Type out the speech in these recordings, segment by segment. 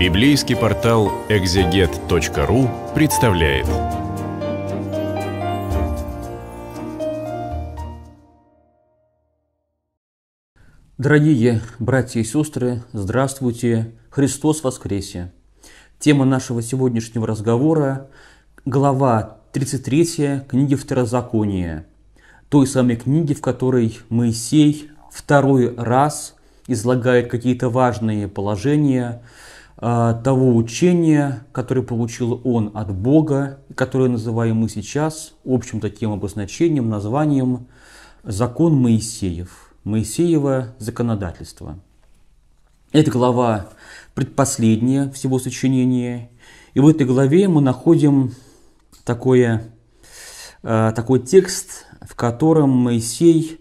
Библейский портал экзегет.ру представляет. Дорогие братья и сестры, здравствуйте! Христос воскресе! Тема нашего сегодняшнего разговора – глава 33 книги Второзакония, той самой книги, в которой Моисей второй раз излагает какие-то важные положения – а, того учения, которое получил он от Бога, которое называем мы сейчас общим таким обозначением, названием «Закон Моисеев», Моисеево законодательство. Эта глава предпоследняя всего сочинения, и в этой главе мы находим такое, а, такой текст, в котором Моисей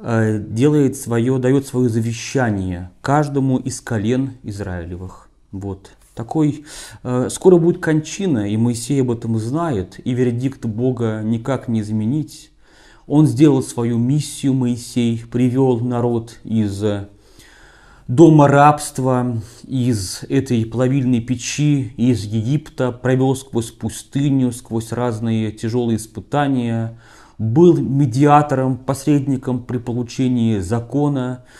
а, делает свое, дает свое завещание каждому из колен Израилевых. Вот. Такой, э, скоро будет кончина, и Моисей об этом знает, и вердикт Бога никак не изменить. Он сделал свою миссию, Моисей, привел народ из э, дома рабства, из этой плавильной печи, из Египта, провел сквозь пустыню, сквозь разные тяжелые испытания, был медиатором, посредником при получении закона –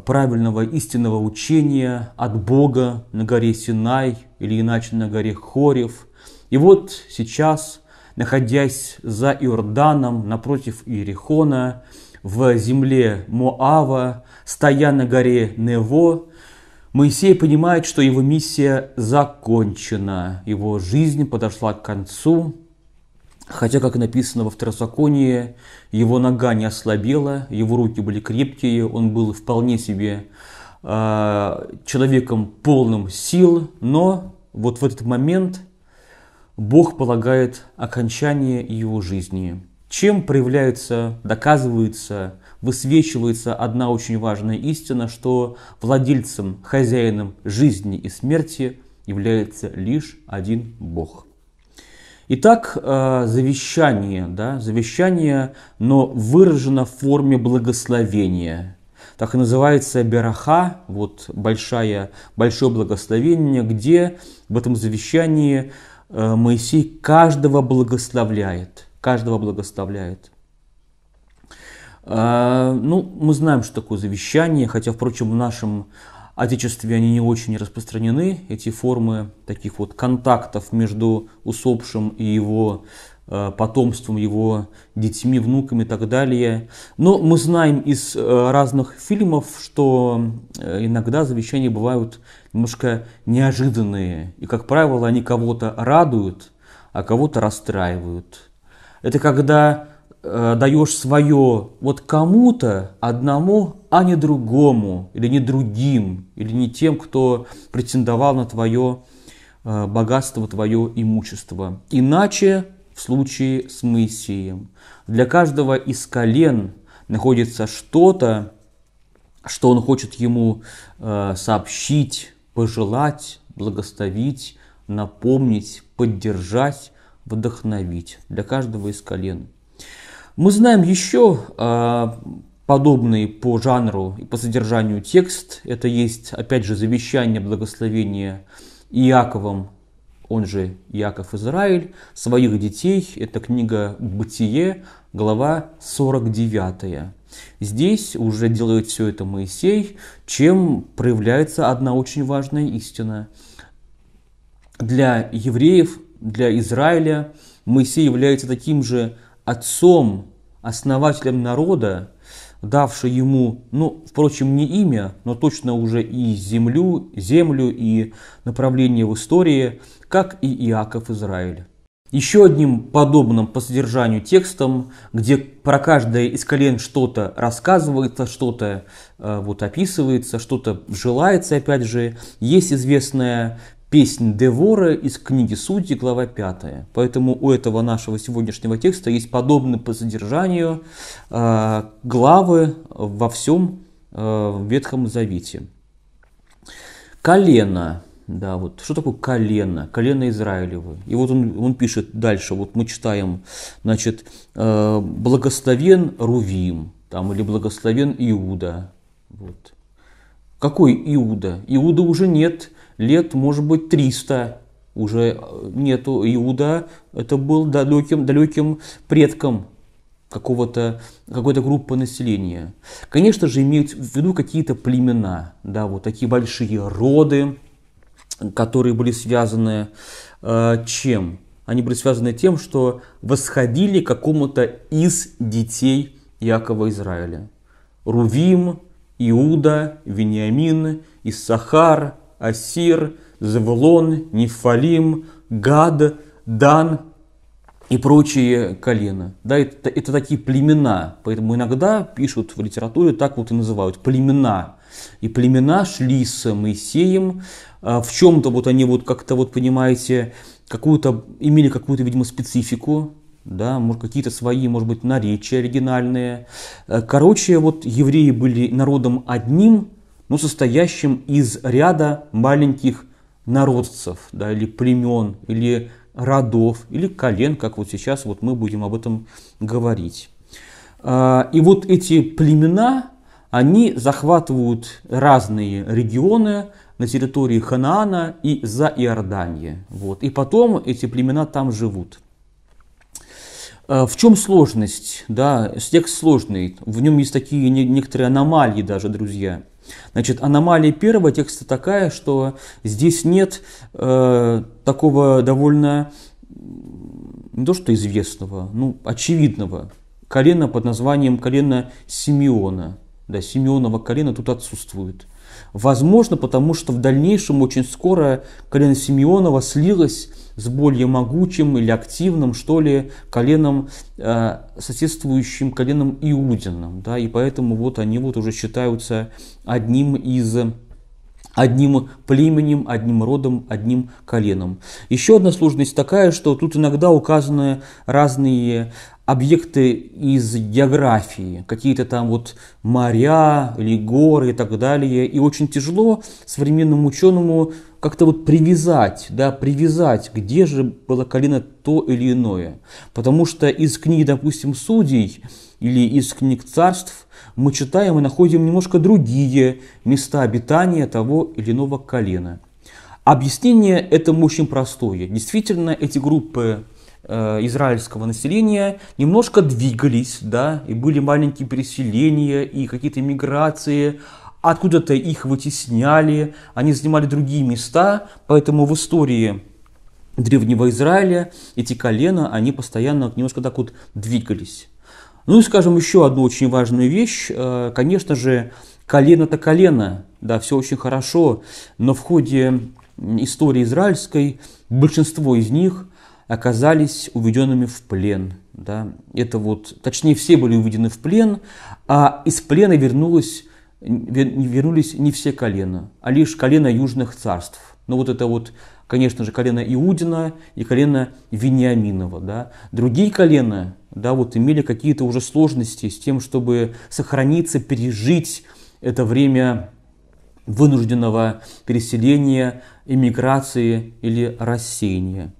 правильного истинного учения от Бога на горе Синай или иначе на горе Хорев. И вот сейчас, находясь за Иорданом, напротив Иерихона, в земле Моава, стоя на горе Нево, Моисей понимает, что его миссия закончена, его жизнь подошла к концу, Хотя, как написано во второзаконии, его нога не ослабела, его руки были крепкие, он был вполне себе э, человеком полным сил, но вот в этот момент Бог полагает окончание его жизни. Чем проявляется, доказывается, высвечивается одна очень важная истина, что владельцем, хозяином жизни и смерти является лишь один Бог. Итак, э, завещание, да, завещание, но выражено в форме благословения. Так и называется бераха, вот большая, большое благословение, где в этом завещании э, Моисей каждого благословляет, каждого благословляет. Э, ну, мы знаем, что такое завещание, хотя, впрочем, в нашем Отечестве они не очень распространены, эти формы таких вот контактов между усопшим и его э, потомством, его детьми, внуками и так далее. Но мы знаем из э, разных фильмов, что э, иногда завещания бывают немножко неожиданные. И, как правило, они кого-то радуют, а кого-то расстраивают. Это когда э, даешь свое вот кому-то одному, а не другому, или не другим, или не тем, кто претендовал на твое э, богатство, твое имущество. Иначе в случае с Моисеем. Для каждого из колен находится что-то, что он хочет ему э, сообщить, пожелать, благословить, напомнить, поддержать, вдохновить для каждого из колен. Мы знаем еще а, подобный по жанру и по содержанию текст. Это есть, опять же, завещание благословения Иаковом, он же Иаков Израиль, своих детей. Это книга «Бытие», глава 49. Здесь уже делает все это Моисей, чем проявляется одна очень важная истина. Для евреев, для Израиля Моисей является таким же отцом, основателем народа, давший ему, ну, впрочем, не имя, но точно уже и землю, землю и направление в истории, как и Иаков Израиль. Еще одним подобным по содержанию текстом, где про каждое из колен что-то рассказывается, что-то э, вот описывается, что-то желается, опять же, есть известная Песнь Девора из книги Судьи, глава 5. Поэтому у этого нашего сегодняшнего текста есть подобный по содержанию э, главы во всем э, Ветхом Завете. Колено. Да, вот что такое колено? Колено Израилево. И вот он, он пишет дальше, вот мы читаем, значит, э, благословен Рувим, там, или благословен Иуда. Вот. Какой Иуда? Иуда уже нет, лет, может быть, 300 уже э, нету Иуда, это был далеким, далеким предком какого-то, какой-то группы населения. Конечно же, имеют в виду какие-то племена, да, вот такие большие роды, которые были связаны э, чем? Они были связаны тем, что восходили к какому-то из детей Якова Израиля. Рувим, Иуда, Вениамин, Иссахар, Асир, Завелон, Нефалим, Гад, Дан и прочие колена. Да, это, это такие племена, поэтому иногда пишут в литературе, так вот и называют, племена. И племена шли с Моисеем, а, в чем-то вот они вот как-то вот, понимаете, какую-то, имели какую-то, видимо, специфику, да, может, какие-то свои, может быть, наречия оригинальные. Э, короче, вот евреи были народом одним, но ну, состоящим из ряда маленьких народцев, да, или племен, или родов, или колен, как вот сейчас вот мы будем об этом говорить. А, и вот эти племена, они захватывают разные регионы на территории Ханаана и за Иорданье. Вот. И потом эти племена там живут. А, в чем сложность? Да, текст сложный. В нем есть такие некоторые аномалии даже, друзья. Значит, аномалия первого текста такая, что здесь нет э, такого довольно, не то что известного, ну, очевидного колена под названием колено Симеона. Да, Симеонова колена тут отсутствует. Возможно, потому что в дальнейшем очень скоро колено Симеонова слилось с более могучим или активным, что ли, коленом, э, соседствующим коленом иудином, Да, и поэтому вот они вот уже считаются одним из одним племенем, одним родом, одним коленом. Еще одна сложность такая, что тут иногда указаны разные объекты из географии, какие-то там вот моря или горы и так далее. И очень тяжело современному ученому как-то вот привязать, да, привязать, где же было колено то или иное. Потому что из книги, допустим, судей или из книг царств мы читаем и находим немножко другие места обитания того или иного колена. Объяснение этому очень простое. Действительно, эти группы э, израильского населения немножко двигались, да, и были маленькие переселения, и какие-то миграции, откуда-то их вытесняли, они занимали другие места, поэтому в истории древнего Израиля эти колена, они постоянно немножко так вот двигались. Ну и, скажем, еще одну очень важную вещь. Э, конечно же, колено-то колено, да, все очень хорошо, но в ходе истории израильской большинство из них оказались уведенными в плен. Да. Это вот, точнее, все были уведены в плен, а из плена вернулось, вернулись не все колена, а лишь колено южных царств. Но ну вот это вот конечно же, колено Иудина и колено Вениаминова. Да. Другие колена да, вот имели какие-то уже сложности с тем, чтобы сохраниться, пережить это время вынужденного переселения, иммиграции или рассеяния.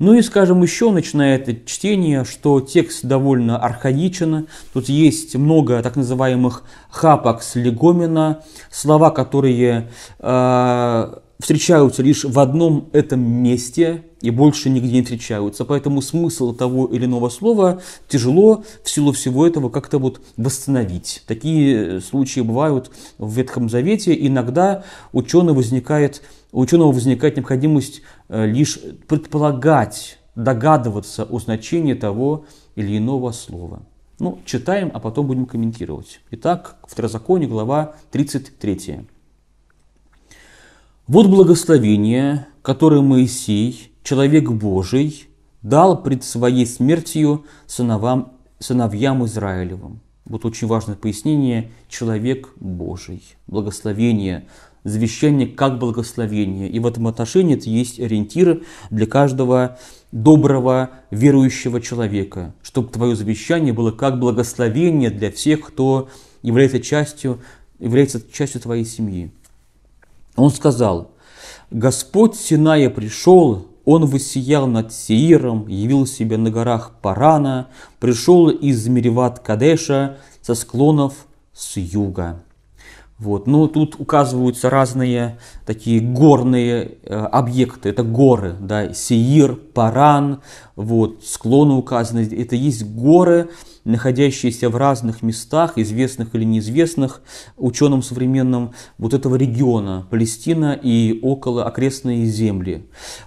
Ну и, скажем, еще начиная это чтение, что текст довольно архаичен. Тут есть много так называемых хапок с легомена, слова, которые э, встречаются лишь в одном этом месте и больше нигде не встречаются. Поэтому смысл того или иного слова тяжело в силу всего этого как-то вот восстановить. Такие э, случаи бывают в Ветхом Завете. Иногда ученый возникает, у ученого возникает необходимость э, лишь предполагать, догадываться о значении того или иного слова. Ну, читаем, а потом будем комментировать. Итак, Второзаконие, глава 33. Вот благословение, которое Моисей, человек Божий, дал пред своей смертью сыновам, сыновьям Израилевым. Вот очень важное пояснение – человек Божий, благословение, завещание как благословение. И в этом отношении это есть ориентир для каждого доброго верующего человека, чтобы твое завещание было как благословение для всех, кто является частью, является частью твоей семьи. Он сказал, «Господь Синая пришел, он высиял над Сеиром, явил себя на горах Парана, пришел из Мереват Кадеша со склонов с юга. Вот. Но тут указываются разные такие горные э, объекты. Это горы, да, Сеир, Паран, вот, склоны указаны. Это есть горы, находящиеся в разных местах, известных или неизвестных ученым современным вот этого региона, Палестина и около окрестные земли.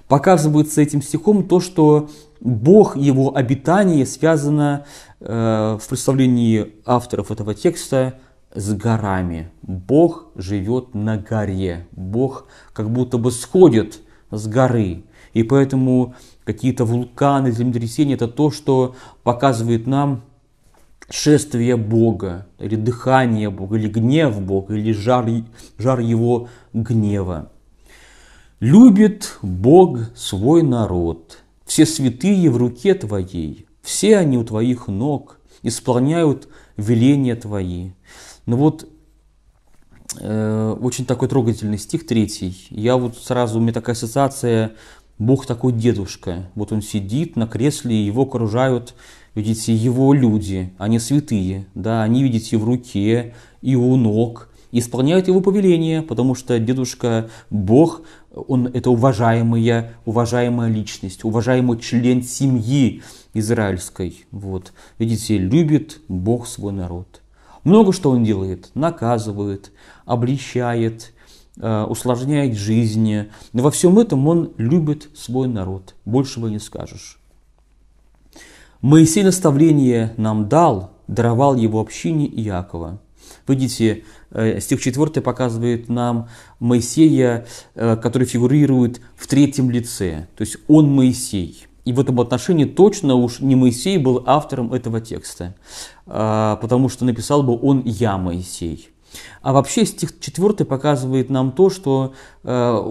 Показывается этим стихом то, что Бог, его обитание связано э, в представлении авторов этого текста – с горами. Бог живет на горе. Бог как будто бы сходит с горы. И поэтому какие-то вулканы, землетрясения – это то, что показывает нам шествие Бога, или дыхание Бога, или гнев Бога, или жар, жар его гнева. «Любит Бог свой народ, все святые в руке Твоей, все они у Твоих ног, исполняют веления Твои. Ну вот, э, очень такой трогательный стих третий. Я вот сразу, у меня такая ассоциация, Бог такой дедушка. Вот он сидит на кресле, его окружают, видите, его люди, они святые, да, они, видите, в руке и у ног, исполняют его повеление, потому что дедушка Бог, он это уважаемая, уважаемая личность, уважаемый член семьи израильской. Вот. Видите, любит Бог свой народ. Много что он делает. Наказывает, обличает, э, усложняет жизни. Но во всем этом он любит свой народ. Большего не скажешь. Моисей наставление нам дал, даровал его общине Иакова. Видите, э, стих 4 показывает нам Моисея, э, который фигурирует в третьем лице. То есть он Моисей. И в этом отношении точно уж не Моисей был автором этого текста, а, потому что написал бы он «Я Моисей». А вообще стих 4 показывает нам то, что э,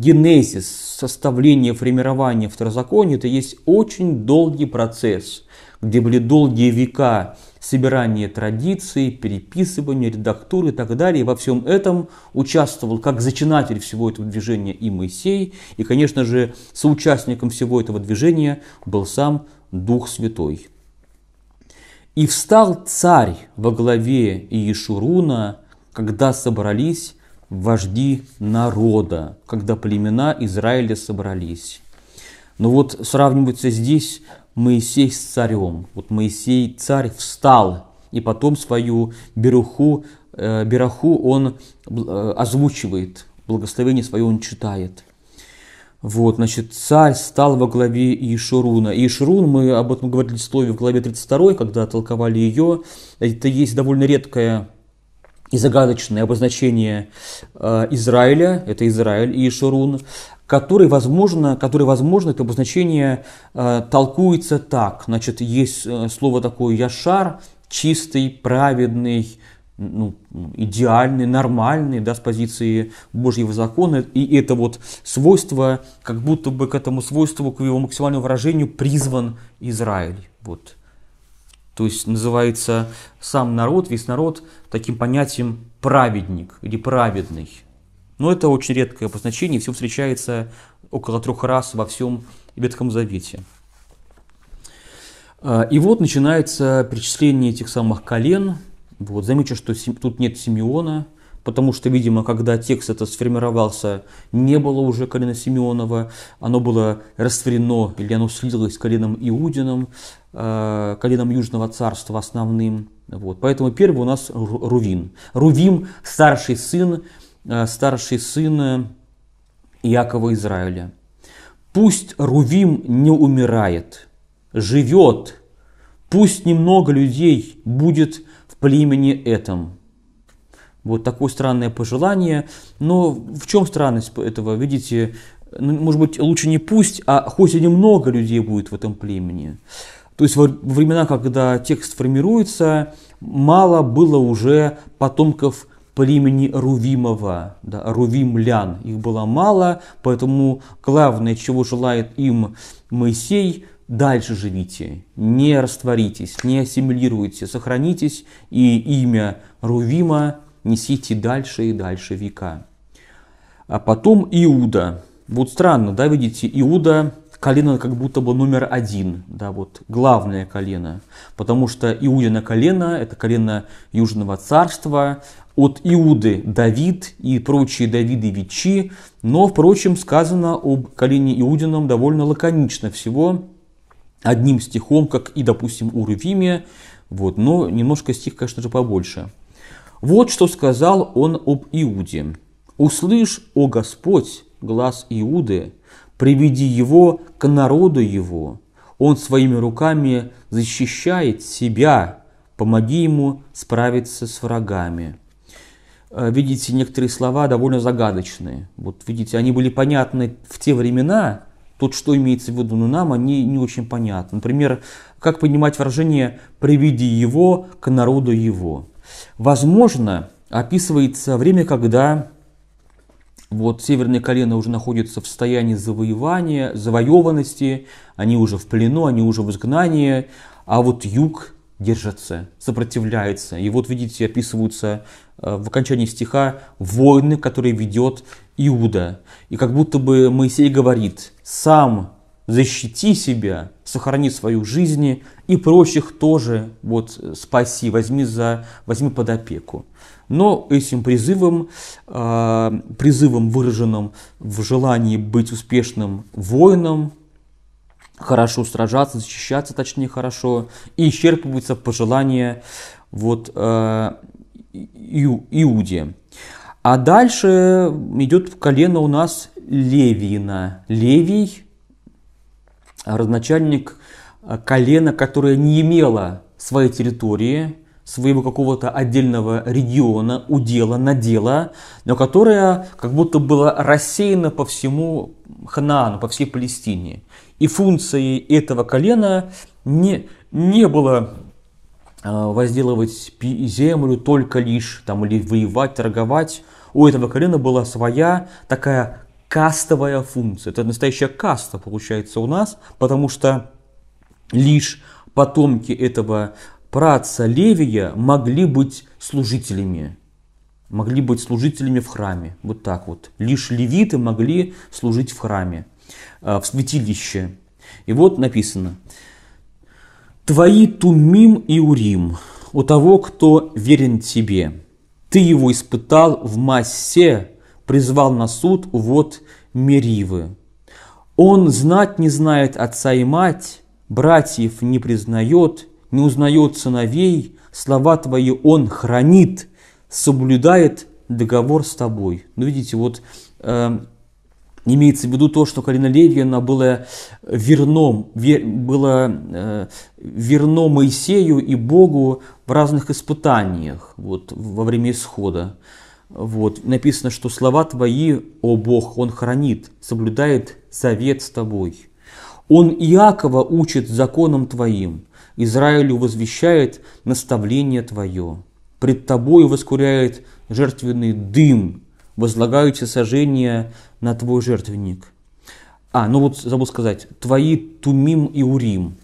генезис, составление, формирование второзакония – это есть очень долгий процесс, где были долгие века собирание традиций, переписывание, редактуры и так далее. И во всем этом участвовал как зачинатель всего этого движения и Моисей, и, конечно же, соучастником всего этого движения был сам Дух Святой. «И встал царь во главе Иешуруна, когда собрались вожди народа, когда племена Израиля собрались». Но вот сравнивается здесь Моисей с царем. Вот Моисей, царь, встал, и потом свою беруху, э, бераху он э, озвучивает, благословение свое он читает. Вот, значит, царь стал во главе Иешуруна. Иешурун, мы об этом говорили в слове в главе 32, когда толковали ее, это есть довольно редкое и загадочное обозначение э, Израиля, это Израиль и Иешурун, который, возможно, который, возможно, это обозначение э, толкуется так. Значит, есть э, слово такое «яшар», чистый, праведный, ну, идеальный, нормальный, да, с позиции Божьего закона. И это вот свойство, как будто бы к этому свойству, к его максимальному выражению призван Израиль. Вот. То есть называется сам народ, весь народ таким понятием праведник или праведный. Но это очень редкое обозначение, все встречается около трех раз во всем Ветхом Завете. А, и вот начинается перечисление этих самых колен. Вот, замечу, что тут нет Симеона, потому что, видимо, когда текст это сформировался, не было уже колена Симеонова, оно было растворено или оно слилось с коленом Иудином, а, коленом Южного царства основным. Вот. Поэтому первый у нас Рувин. Рувим – старший сын Э, старший сын э, Иакова Израиля. Пусть Рувим не умирает, живет, пусть немного людей будет в племени этом. Вот такое странное пожелание. Но в чем странность этого? Видите, ну, может быть, лучше не пусть, а хоть и немного людей будет в этом племени. То есть во времена, когда текст формируется, мало было уже потомков племени Рувимова, да, Рувимлян. Их было мало, поэтому главное, чего желает им Моисей, дальше живите, не растворитесь, не ассимилируйте, сохранитесь и имя Рувима несите дальше и дальше века. А потом Иуда. Вот странно, да, видите, Иуда колено как будто бы номер один, да, вот главное колено, потому что Иудина колено – это колено Южного царства, от Иуды Давид и прочие Давиды Вичи, но, впрочем, сказано об колене Иудином довольно лаконично всего, одним стихом, как и, допустим, у Рувимия, вот, но немножко стих, конечно же, побольше. Вот что сказал он об Иуде. «Услышь, о Господь, глаз Иуды, приведи его к народу его, он своими руками защищает себя, помоги ему справиться с врагами». Э, видите, некоторые слова довольно загадочные. Вот видите, они были понятны в те времена, тут что имеется в виду, но нам они не очень понятны. Например, как понимать выражение «приведи его к народу его». Возможно, описывается время, когда вот северные колено уже находятся в состоянии завоевания, завоеванности, они уже в плену, они уже в изгнании, а вот юг держится, сопротивляется. И вот, видите, описываются Э, в окончании стиха войны, которые ведет Иуда. И как будто бы Моисей говорит, сам защити себя, сохрани свою жизнь и прочих тоже вот спаси, возьми, за, возьми под опеку. Но этим призывом, э, призывом, выраженным в желании быть успешным воином, хорошо сражаться, защищаться, точнее, хорошо, и исчерпываются пожелание вот, э, Иуде. А дальше идет в колено у нас Левина. Левий – родоначальник колена, которое не имело своей территории, своего какого-то отдельного региона, удела, надела, но которое как будто было рассеяно по всему Ханаану, по всей Палестине. И функцией этого колена не, не было а, возделывать землю только лишь, там, или воевать, торговать. У этого колена была своя такая кастовая функция. Это настоящая каста получается у нас, потому что лишь потомки этого праца Левия могли быть служителями. Могли быть служителями в храме. Вот так вот. Лишь левиты могли служить в храме, а, в святилище. И вот написано. Твои тумим и урим у того, кто верен тебе. Ты его испытал в массе, призвал на суд вот Меривы. Он знать не знает отца и мать, братьев не признает, не узнает сыновей, слова твои он хранит, соблюдает договор с тобой. Ну, видите, вот э, не имеется в виду то, что Карина Левьевна была э, верном, вер, была э, верно Моисею и Богу в разных испытаниях вот, во время исхода. Вот. Написано, что слова твои, о Бог, Он хранит, соблюдает совет с тобой. Он Иакова учит законом твоим, Израилю возвещает наставление твое. Пред тобой воскуряет жертвенный дым возлагаю те сожжения на твой жертвенник. А, ну вот забыл сказать, твои Тумим и Урим.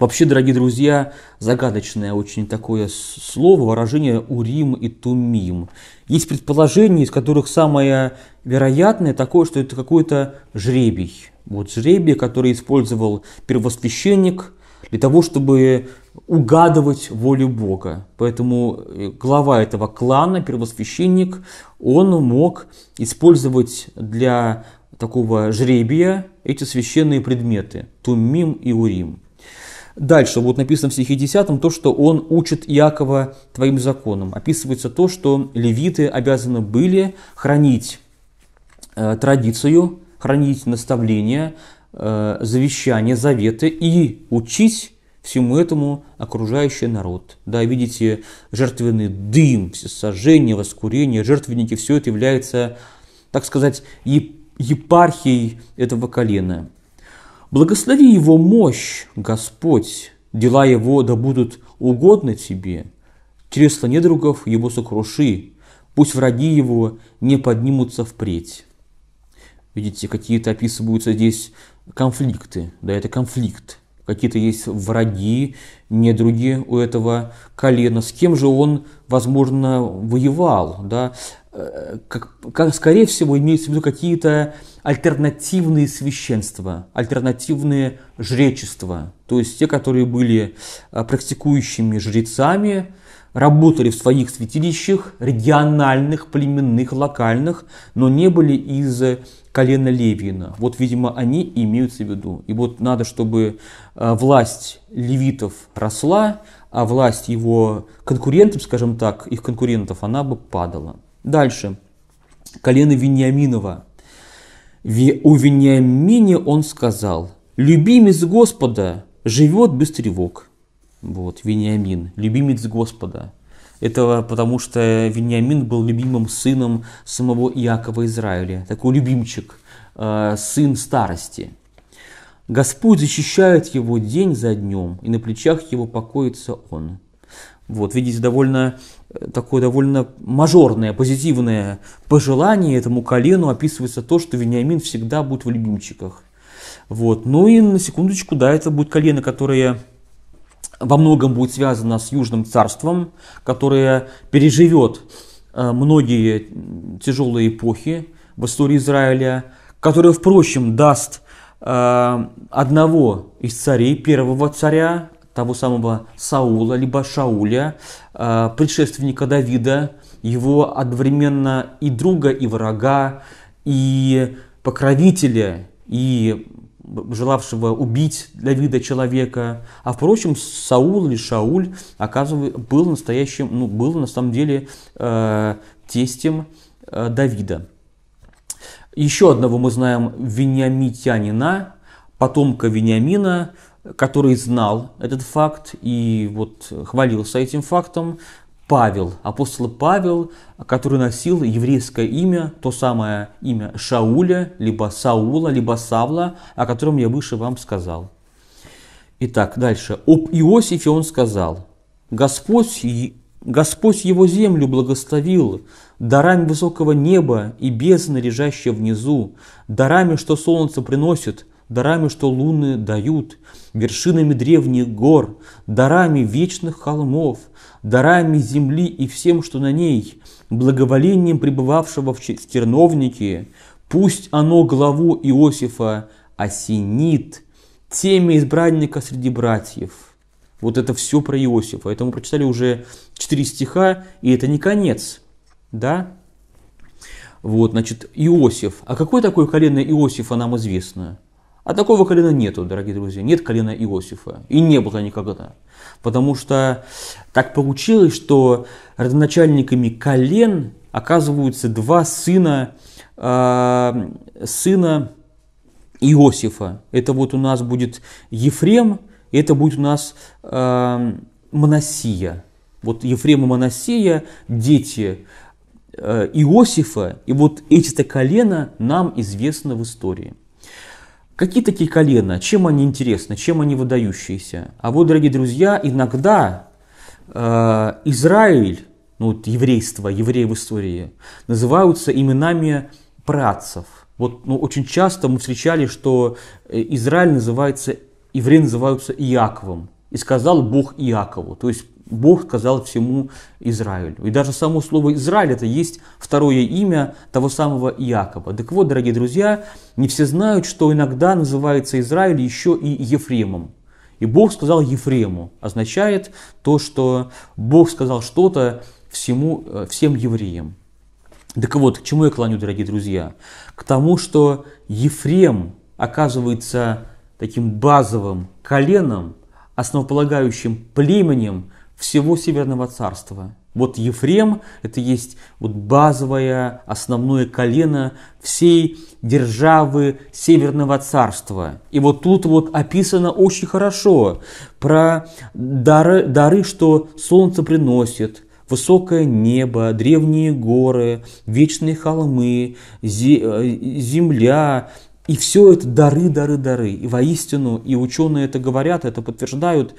Вообще, дорогие друзья, загадочное очень такое слово, выражение Урим и Тумим. Есть предположения, из которых самое вероятное такое, что это какой-то жребий. Вот жребий, который использовал первосвященник – для того, чтобы угадывать волю Бога. Поэтому э, глава этого клана, первосвященник, он мог использовать для такого жребия эти священные предметы – Тумим и Урим. Дальше, вот написано в стихе 10, то, что он учит Иакова твоим законом. Описывается то, что левиты обязаны были хранить э, традицию, хранить наставления, Э, завещания, заветы и учить всему этому окружающий народ. Да, видите, жертвенный дым, сожжение, воскурение, жертвенники, все это является, так сказать, епархией этого колена. Благослови его мощь, Господь, дела его да будут угодны тебе, чресла недругов его сокруши, пусть враги его не поднимутся впредь. Видите, какие-то описываются здесь конфликты, да, это конфликт. Какие-то есть враги, недруги у этого колена, с кем же он, возможно, воевал, да, э, как, как, скорее всего, имеется в виду какие-то альтернативные священства, альтернативные жречества, то есть те, которые были а, практикующими жрецами, работали в своих святилищах, региональных, племенных, локальных, но не были из э, колена Левина. Вот, видимо, они имеются в виду. И вот надо, чтобы э, власть левитов росла, а власть его конкурентов, скажем так, их конкурентов, она бы падала. Дальше. Колено Вениаминова. У Вениамине он сказал, «Любимец Господа живет без тревог, вот, Вениамин, любимец Господа. Это потому что Вениамин был любимым сыном самого Иакова Израиля, такой любимчик, э, сын старости. Господь защищает его день за днем, и на плечах его покоится он. Вот, видите, довольно э, такое довольно мажорное, позитивное пожелание этому колену описывается то, что Вениамин всегда будет в любимчиках. Вот. Ну и на секундочку, да, это будет колено, которое во многом будет связано с Южным царством, которое переживет э, многие тяжелые эпохи в истории Израиля, которое, впрочем, даст э, одного из царей, первого царя, того самого Саула, либо Шауля, э, предшественника Давида, его одновременно и друга, и врага, и покровителя, и желавшего убить Давида человека. А впрочем, Саул или Шауль оказывается, был настоящим, ну, был на самом деле э, тестем э, Давида. Еще одного мы знаем Вениамитянина, потомка Вениамина, который знал этот факт и вот хвалился этим фактом, Павел, апостол Павел, который носил еврейское имя, то самое имя Шауля, либо Саула, либо Савла, о котором я выше вам сказал. Итак, дальше. Об Иосифе он сказал, «Господь, Господь его землю благословил, дарами высокого неба и бездны, лежащие внизу, дарами, что солнце приносит, дарами, что луны дают, вершинами древних гор, дарами вечных холмов, дарами земли и всем, что на ней, благоволением пребывавшего в терновнике, пусть оно главу Иосифа осенит, теме избранника среди братьев. Вот это все про Иосифа. Это мы прочитали уже четыре стиха, и это не конец. Да? Вот, значит, Иосиф. А какое такое колено Иосифа нам известно? А такого колена нету, дорогие друзья. Нет колена Иосифа. И не было никогда. Потому что так получилось, что родоначальниками колен оказываются два сына, э, сына Иосифа. Это вот у нас будет Ефрем, и это будет у нас э, а, Моносия. Вот Ефрем и Моносия – дети э, Иосифа, и вот эти-то колена нам известны в истории – Какие такие колена? Чем они интересны? Чем они выдающиеся? А вот, дорогие друзья, иногда э, Израиль, ну вот еврейство, евреи в истории, называются именами працев. Вот ну, очень часто мы встречали, что э, Израиль называется, евреи называются Иаковом, И сказал Бог Иакову. То есть Бог сказал всему Израилю. И даже само слово «Израиль» это есть второе имя того самого Иакова. Так вот, дорогие друзья, не все знают, что иногда называется Израиль еще и Ефремом. И Бог сказал Ефрему, означает то, что Бог сказал что-то всему, э, всем евреям. Так вот, к чему я клоню, дорогие друзья? К тому, что Ефрем оказывается таким базовым коленом, основополагающим племенем всего Северного Царства. Вот Ефрем – это есть вот базовое, основное колено всей державы Северного Царства. И вот тут вот описано очень хорошо про дары, дары что солнце приносит, высокое небо, древние горы, вечные холмы, э, земля, и все это дары, дары, дары. И воистину, и ученые это говорят, это подтверждают,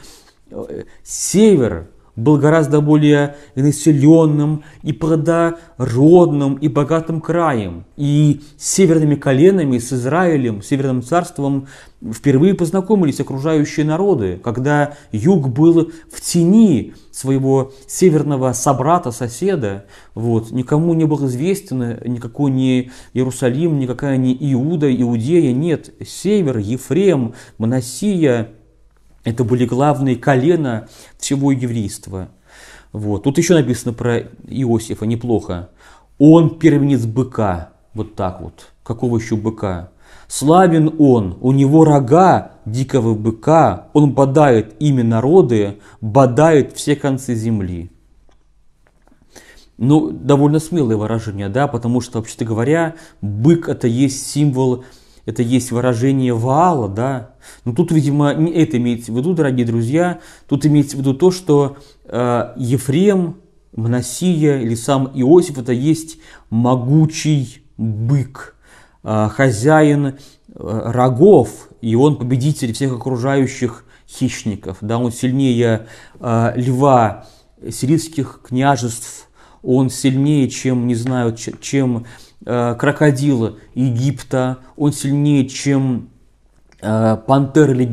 север был гораздо более населенным и плодородным и богатым краем. И с северными коленами, с Израилем, северным царством впервые познакомились окружающие народы, когда юг был в тени своего северного собрата, соседа. Вот. Никому не был известен никакой не Иерусалим, никакая не Иуда, Иудея. Нет, север, Ефрем, Моносия, это были главные колена всего еврейства. Вот. Тут еще написано про Иосифа неплохо. Он первенец быка. Вот так вот. Какого еще быка? Славен он, у него рога дикого быка, он бодает ими народы, бодает все концы земли. Ну, довольно смелое выражение, да, потому что, вообще-то говоря, бык это есть символ это есть выражение ваала, да. Но ну, тут, видимо, не это имеется в виду, дорогие друзья. Тут имеется в виду то, что э, Ефрем, Мнасия или сам Иосиф это есть могучий бык, э, хозяин э, рогов, и он победитель всех окружающих хищников. Да, он сильнее э, льва сирийских княжеств, он сильнее, чем, не знаю, чем Э, крокодила Египта, он сильнее, чем э, пантер или,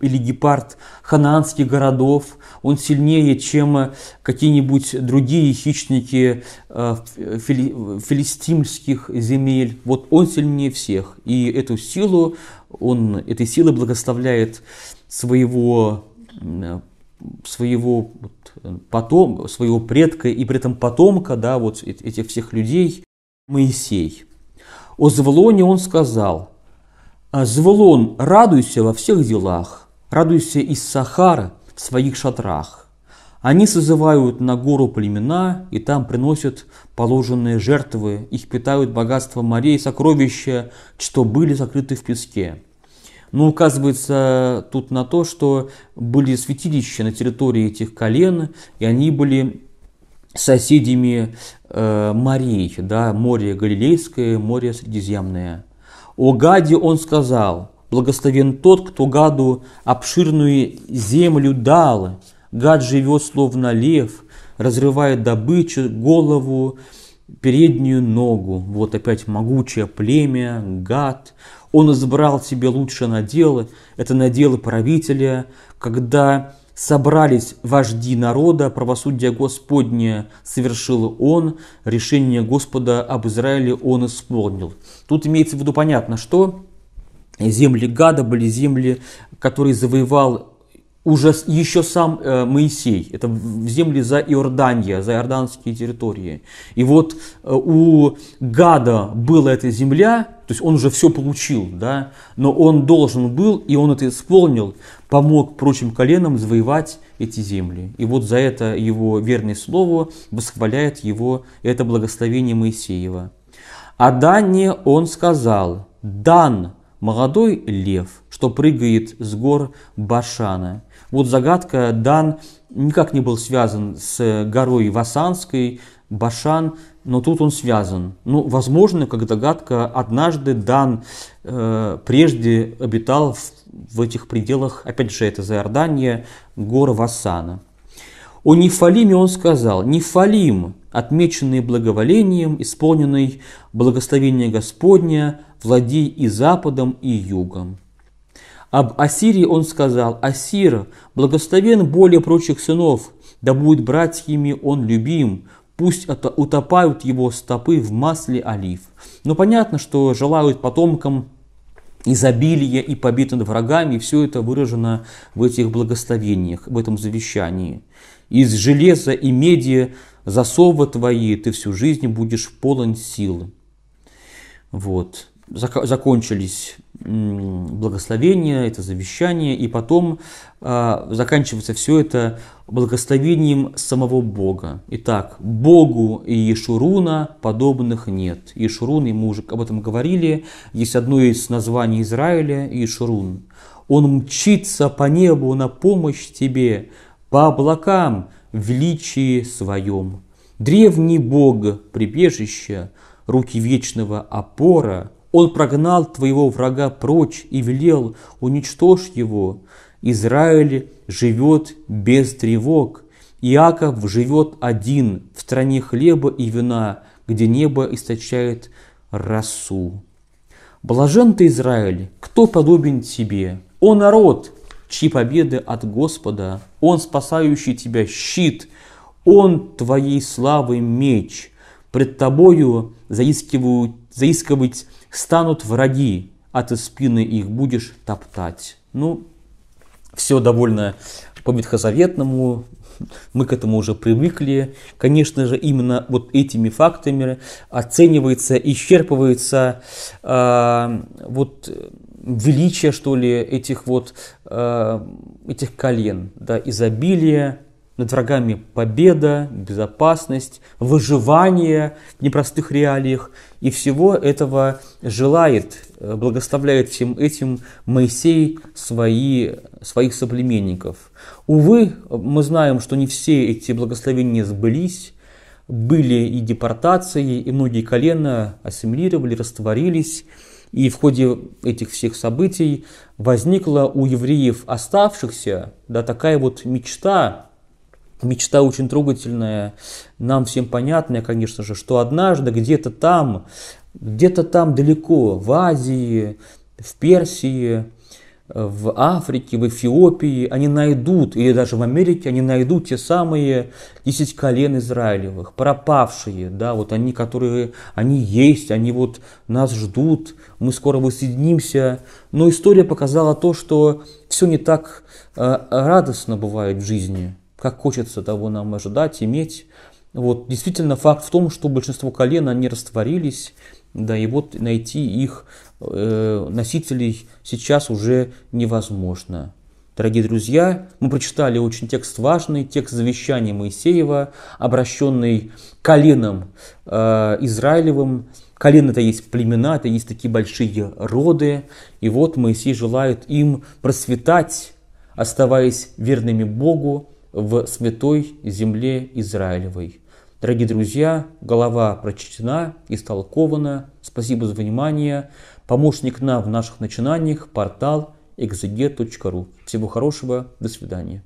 или гепард ханаанских городов, он сильнее, чем э, какие-нибудь другие хищники филистимских земель. Вот он сильнее всех, и эту силу, он этой силой благословляет своего, своего потом, своего предка и при этом потомка, да, вот этих всех людей, Моисей. О Звлоне он сказал, «А «Звлон, радуйся во всех делах, радуйся из Сахара в своих шатрах. Они созывают на гору племена и там приносят положенные жертвы, их питают богатство морей, сокровища, что были закрыты в песке». Но указывается тут на то, что были святилища на территории этих колен, и они были соседями э, морей, да, море Галилейское, море Средиземное. О Гаде он сказал, благословен тот, кто Гаду обширную землю дал. Гад живет словно лев, разрывает добычу, голову, переднюю ногу. Вот опять могучее племя, Гад. Он избрал себе лучше наделы, это наделы правителя, когда собрались вожди народа, правосудие Господнее совершил он, решение Господа об Израиле он исполнил. Тут имеется в виду понятно, что земли Гада были земли, которые завоевал уже еще сам э, Моисей, это в земли за Иордания, за иорданские территории. И вот э, у Гада была эта земля, то есть он уже все получил, да, но он должен был, и он это исполнил, помог прочим коленам завоевать эти земли. И вот за это его верное слово восхваляет его это благословение Моисеева. А Дане он сказал, «Дан, молодой лев, что прыгает с гор Башана. Вот загадка Дан никак не был связан с горой Васанской, Башан, но тут он связан. Ну, возможно, как догадка, однажды Дан э, прежде обитал в, в этих пределах, опять же, это за гора гор Васана. О Нефалиме он сказал, «Нефалим, отмеченный благоволением, исполненный благословение Господня, владей и западом, и югом». Об Асирии он сказал, «Асир, благословен более прочих сынов, да будет братьями он любим, пусть утопают его стопы в масле олив». Но понятно, что желают потомкам изобилия и побед над врагами, все это выражено в этих благословениях, в этом завещании. «Из железа и меди засовы твои ты всю жизнь будешь полон силы. Вот закончились благословения, это завещание, и потом э, заканчивается все это благословением самого Бога. Итак, Богу и Ешуруна подобных нет. Ешурун, и мы уже об этом говорили, есть одно из названий Израиля – Ешурун. Он мчится по небу на помощь тебе, по облакам в величии своем. Древний Бог, прибежище, руки вечного опора – он прогнал твоего врага прочь и велел, уничтожь его. Израиль живет без тревог. Иаков живет один в стране хлеба и вина, где небо источает расу. Блажен ты, Израиль, кто подобен тебе? О народ, чьи победы от Господа, Он спасающий тебя щит, Он твоей славы меч. Пред тобою заискивают заискивать станут враги, а ты спины их будешь топтать. Ну, все довольно по-ветхозаветному, мы к этому уже привыкли. Конечно же, именно вот этими фактами оценивается, исчерпывается а, э, вот величие, что ли, этих вот э, этих колен, да, изобилие, над врагами победа, безопасность, выживание в непростых реалиях. И всего этого желает, э, благоставляет всем этим Моисей свои, своих соплеменников. Увы, мы знаем, что не все эти благословения сбылись, были и депортации, и многие колена ассимилировали, растворились. И в ходе этих всех событий возникла у евреев оставшихся да, такая вот мечта Мечта очень трогательная, нам всем понятная, конечно же, что однажды где-то там, где-то там далеко, в Азии, в Персии, в Африке, в Эфиопии, они найдут, или даже в Америке, они найдут те самые 10 колен Израилевых, пропавшие, да, вот они, которые, они есть, они вот нас ждут, мы скоро воссоединимся. Но история показала то, что все не так э, радостно бывает в жизни – как хочется того нам ожидать, иметь. Вот, действительно, факт в том, что большинство колен, они растворились, да, и вот найти их э, носителей сейчас уже невозможно. Дорогие друзья, мы прочитали очень текст важный, текст завещания Моисеева, обращенный коленом э, Израилевым. Колен это есть племена, это есть такие большие роды. И вот Моисей желает им процветать, оставаясь верными Богу, в святой земле Израилевой. Дорогие друзья, голова прочтена, истолкована. Спасибо за внимание. Помощник нам в наших начинаниях, портал exeget.ru. Всего хорошего, до свидания.